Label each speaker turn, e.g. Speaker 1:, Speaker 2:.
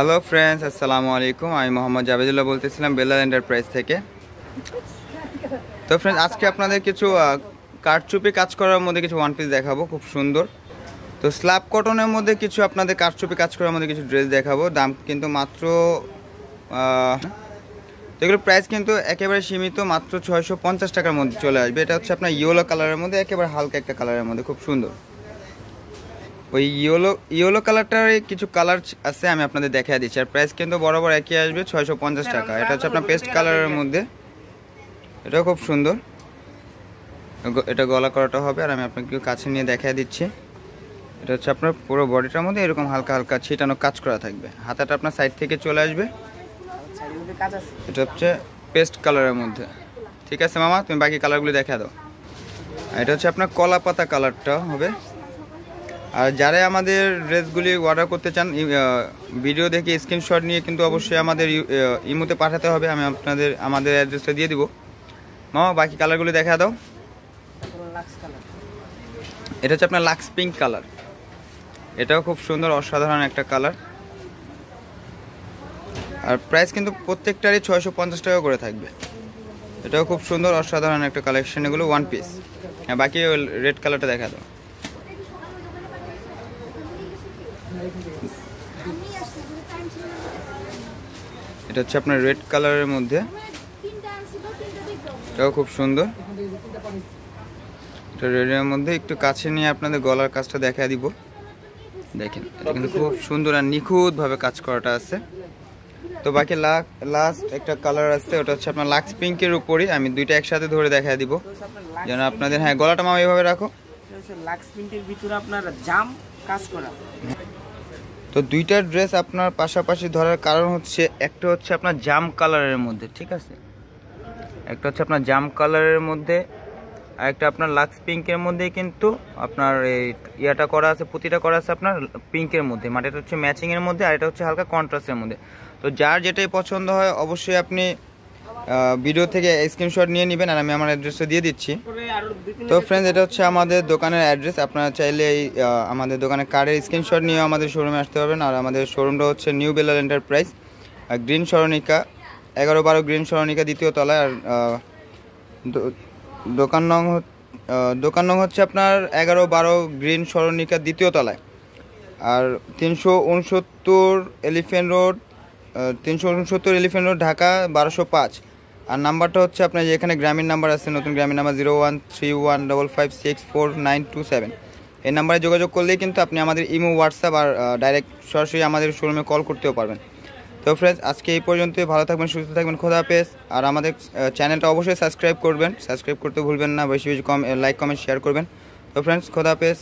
Speaker 1: hello friends আসসালামু আলাইকুম আমি মোহাম্মদ জাবেদুল্লাহ বলতেছিলাম বেলাল এন্টারপ্রাইজ থেকে তো ফ্রেন্ডস আজকে আপনাদের কিছু কাঠচুপি কাজ করার মধ্যে কিছু ওয়ান পিস দেখাবো খুব সুন্দর তো স্ল্যাব কটনের মধ্যে কিছু আপনাদের কাঠচুপি কাজ করার মধ্যে কিছু ড্রেস দেখাবো দাম কিন্তু মাত্র তো এগুলোর প্রাইস কিন্তু একেবারে সীমিত মাত্র ছয়শো টাকার মধ্যে চলে আসবে এটা হচ্ছে আপনার ইয়েলো কালারের মধ্যে একেবারে হালকা একটা কালারের মধ্যে খুব সুন্দর ওই ইয়েলো ইয়েলো কালারটার কিছু কালার আছে আমি আপনাদের দেখা দিচ্ছি আর প্রাইস কিন্তু বরাবর একই আসবে ছয়শো হ্যাঁ, টাকা এটা হচ্ছে আপনার পেস্ট কালারের মধ্যে এটাও খুব সুন্দর এটা গলা করাটা হবে আর আমি আপনাকে কাছে নিয়ে দেখা দিচ্ছি এটা হচ্ছে আপনার পুরো বডিটার মধ্যে এরকম হালকা হালকা ছিটানো কাজ করা থাকবে হাতাটা আপনার সাইড থেকে চলে আসবে এটা হচ্ছে পেস্ট কালারের মধ্যে ঠিক আছে মামা তুমি বাকি কালারগুলো দেখা দাও এটা হচ্ছে আপনার কলা পাতা কালারটা হবে আর যারা আমাদের ড্রেসগুলি অর্ডার করতে চান ভিডিও দেখে স্ক্রিনশট নিয়ে কিন্তু অবশ্যই আমাদের ইমোতে পাঠাতে হবে আমি আপনাদের আমাদের অ্যাড্রেসটা দিয়ে দিব মামা বাকি কালারগুলি দেখা দাও এটা হচ্ছে আপনার লাক্স পিঙ্ক কালার এটাও খুব সুন্দর অসাধারণ একটা কালার আর প্রাইস কিন্তু প্রত্যেকটারই ছয়শো পঞ্চাশ টাকা করে থাকবে এটাও খুব সুন্দর অসাধারণ একটা কালেকশন এগুলো ওয়ান পিস হ্যাঁ বাকি রেড কালারটা দেখা দাও এটা হচ্ছে আপনার রেড কালারের মধ্যে
Speaker 2: এটাও খুব সুন্দর
Speaker 1: এটা রেডের মধ্যে একটু কাছে নিয়ে আপনাদের গলার কাজটা দেখা দিব দেখেন এটা কিন্তু খুব সুন্দর আর নিখুঁতভাবে কাজ করাটা আছে তো বাকি লাস্ট একটা কালার আছে ওটা হচ্ছে আপনার লাক্স পিঙ্কের উপরই আমি দুইটা একসাথে ধরে দেখা দিব যেন আপনাদের হ্যাঁ গলাটা মামা এইভাবে রাখো লাক্স পিঙ্কের ভিতরে আপনার জাম কাজ করা তো দুইটা ড্রেস আপনার পাশাপাশি ধরার কারণ হচ্ছে একটা হচ্ছে আপনার জাম কালারের মধ্যে ঠিক আছে একটা হচ্ছে আপনার জাম কালারের মধ্যে আর একটা আপনার লাক্স পিঙ্কের মধ্যে কিন্তু আপনার এই ইয়াটা করা আছে পুঁতিটা করা আছে আপনার পিঙ্কের মধ্যে মানে এটা হচ্ছে ম্যাচিংয়ের মধ্যে আর এটা হচ্ছে হালকা কন্ট্রাস্টের মধ্যে তো যার যেটাই পছন্দ হয় অবশ্যই আপনি ভিডিও থেকে স্ক্রিনশট নিয়ে নেবেন আর আমি আমার অ্যাড্রেসটা দিয়ে দিচ্ছি তো ফ্রেন্ডস এটা হচ্ছে আমাদের দোকানের অ্যাড্রেস আপনারা চাইলে এই আমাদের দোকানে কার্ডের স্ক্রিনশট নিয়ে আমাদের শোরুমে আসতে পারবেন আর আমাদের শোরুমটা হচ্ছে নিউ বেলাল এন্টারপ্রাইজ গ্রিন সরণিকা এগারো বারো গ্রিন সরণিকা দ্বিতীয় তলায় আর দোকান নং দোকান নং হচ্ছে আপনার এগারো বারো গ্রিন সরণিকা দ্বিতীয় তলায় আর তিনশো উনসত্তর এলিফেন্ট রোড তিনশো উনসত্তর এলিফেন্ট রোড ঢাকা বারোশো পাঁচ আর নাম্বারটা হচ্ছে আপনার এখানে গ্রামীণ নাম্বার আছে নতুন Grameen number zero one three one double five six four nine two seven এই নাম্বারে যোগাযোগ করলেই কিন্তু আপনি আমাদের ইমো হোয়াটসঅ্যাপ আর ডাইরেক্ট সরাসরি আমাদের শোরুমে কল করতেও পারবেন তো ফ্রেন্ডস আজকে এই পর্যন্তই ভালো থাকবেন সুস্থ থাকবেন খোদা পেস আর আমাদের চ্যানেলটা অবশ্যই সাবস্ক্রাইব করবেন সাবস্ক্রাইব করতে ভুলবেন না বেশি বেশি কম লাইক কমেন্ট শেয়ার করবেন তো ফ্রেন্ডস খোদা পেস